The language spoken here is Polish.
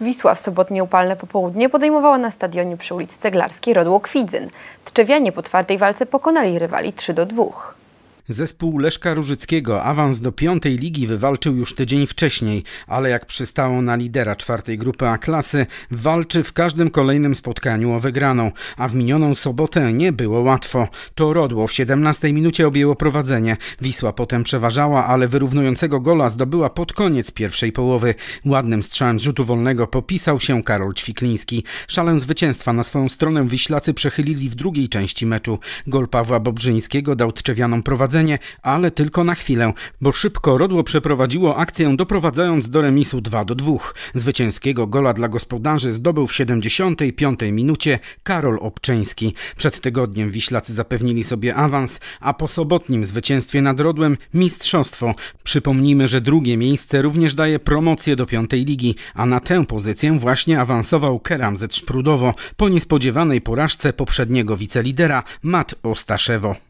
Wisła w sobotnie upalne popołudnie podejmowała na stadionie przy ulicy Ceglarskiej Rodło Kwidzyn. Tczewianie po twardej walce pokonali rywali 3 do 2. Zespół Leszka Różyckiego awans do piątej ligi wywalczył już tydzień wcześniej, ale jak przystało na lidera czwartej grupy A klasy, walczy w każdym kolejnym spotkaniu o wygraną, a w minioną sobotę nie było łatwo. To Rodło w 17 minucie objęło prowadzenie. Wisła potem przeważała, ale wyrównującego gola zdobyła pod koniec pierwszej połowy. Ładnym strzałem z rzutu wolnego popisał się Karol Ćwikliński. Szalę zwycięstwa na swoją stronę Wiślacy przechylili w drugiej części meczu. Gol Pawła Bobrzyńskiego dał Trzewianom prowadzenie prowadzenie, ale tylko na chwilę, bo szybko Rodło przeprowadziło akcję doprowadzając do remisu 2 do 2. Zwycięskiego gola dla gospodarzy zdobył w 75 minucie Karol Obczyński. Przed tygodniem Wiślacy zapewnili sobie awans, a po sobotnim zwycięstwie nad Rodłem mistrzostwo. Przypomnijmy, że drugie miejsce również daje promocję do piątej ligi, a na tę pozycję właśnie awansował Keram ze Szprudowo po niespodziewanej porażce poprzedniego wicelidera Mat Ostaszewo.